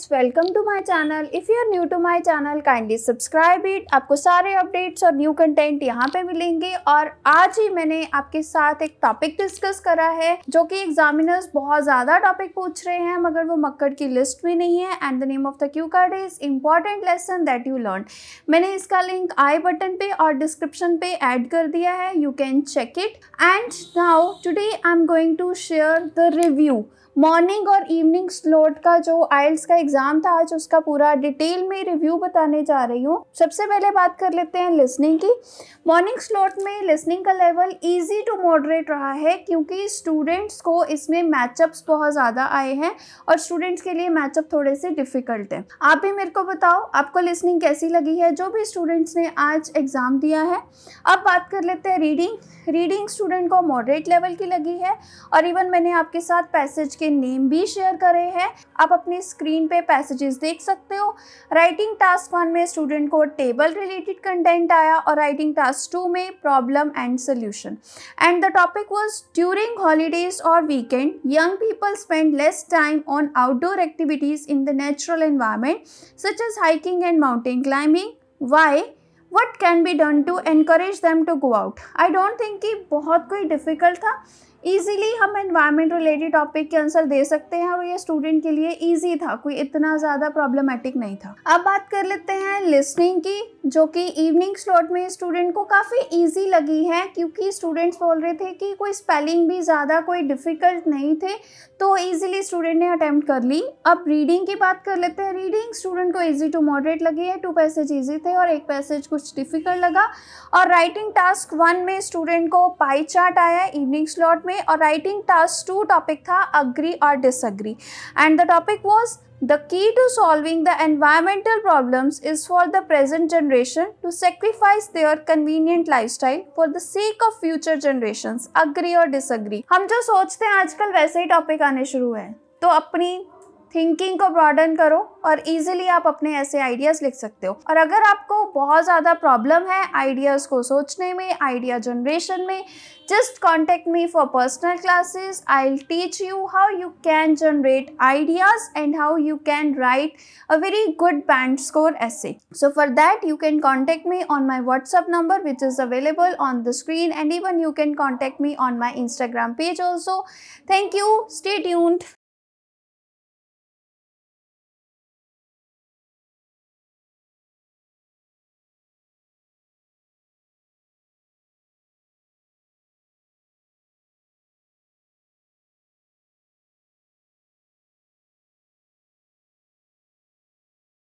guys welcome to my channel if you are new to my channel kindly subscribe it आपको सारे updates और new content यहां पे मिलेंगे और आज ही मैंने आपके साथ एक टॉपिक डिस्कस करा है जो कि एग्जामिनर्स बहुत ज़्यादा टॉपिक पूछ रहे हैं मगर वो मकड़ की लिस्ट भी नहीं है and the name of the cue card is important lesson that you learn मैंने इसका लिंक आई बटन पे और डिस्क्रिप्शन पे एड कर दिया है you can check it and now today I am going to share the review morning और evening slot का जो आइल्स का एग्जाम था आज उसका पूरा डिटेल में रिव्यू बताने जा रही हूँ सबसे पहले बात कर लेते हैं लिसनिंग की मॉर्निंग स्लॉट में लिसनिंग का लेवल ईजी टू मॉडरेट रहा है क्योंकि स्टूडेंट्स को इसमें मैचअप्स बहुत ज़्यादा आए हैं और स्टूडेंट्स के लिए मैचअप थोड़े से डिफिकल्ट है आप भी मेरे को बताओ आपको लिसनिंग कैसी लगी है जो भी स्टूडेंट्स ने आज एग्ज़ाम दिया है अब बात कर लेते हैं रीडिंग रीडिंग स्टूडेंट को मॉडरेट लेवल की लगी है और इवन मैंने आपके साथ पैसेज के नेम भी शेयर करे हैं आप अपनी स्क्रीन पे पैसेजेस देख सकते हो राइटिंग टास्क वन में स्टूडेंट को टेबल रिलेटेड कंटेंट आया और राइटिंग टास्क टू में problem and solution and the topic was during holidays और weekend young people spend less time on outdoor activities in the natural environment such as hiking and mountain climbing why what can be done to encourage them to go out I don't think कि बहुत कोई difficult था easily हम environment related topic के answer दे सकते हैं और ये स्टूडेंट के लिए ईजी था कोई इतना ज़्यादा प्रॉब्लमेटिक नहीं था अब बात कर लेते हैं लिसनिंग की जो कि इवनिंग स्लॉट में स्टूडेंट को काफ़ी ईजी लगी है क्योंकि स्टूडेंट्स बोल रहे थे कि कोई स्पेलिंग भी ज़्यादा कोई डिफ़िकल्ट नहीं थे तो ईजिली स्टूडेंट ने अटैम्प्ट कर ली अब रीडिंग की बात कर लेते हैं रीडिंग स्टूडेंट को ईजी टू मॉडरेट लगी है टू पैसेज ईजी थे और एक पैसेज कुछ डिफ़िकल्ट लगा और राइटिंग टास्क वन में स्टूडेंट को पाई चार्ट आया इवनिंग स्लॉट में और राइटिंग टास्क टू टॉपिक था अग्री और disagree and the topic was the key to solving the environmental problems is for the present generation to sacrifice their convenient lifestyle for the sake of future generation agree और disagree हम जो सोचते हैं आजकल वैसे ही topic आने शुरू हैं तो अपनी थिंकिंग को ब्रॉडन करो और इजीली आप अपने ऐसे आइडियाज लिख सकते हो और अगर आपको बहुत ज़्यादा प्रॉब्लम है आइडियाज को सोचने में आइडिया जनरेशन में just contact me for personal classes I teach you how you can generate ideas and how you can write a very good band score ऐसे so for that you can contact me on my WhatsApp number which is available on the screen and even you can contact me on my Instagram page also thank you stay tuned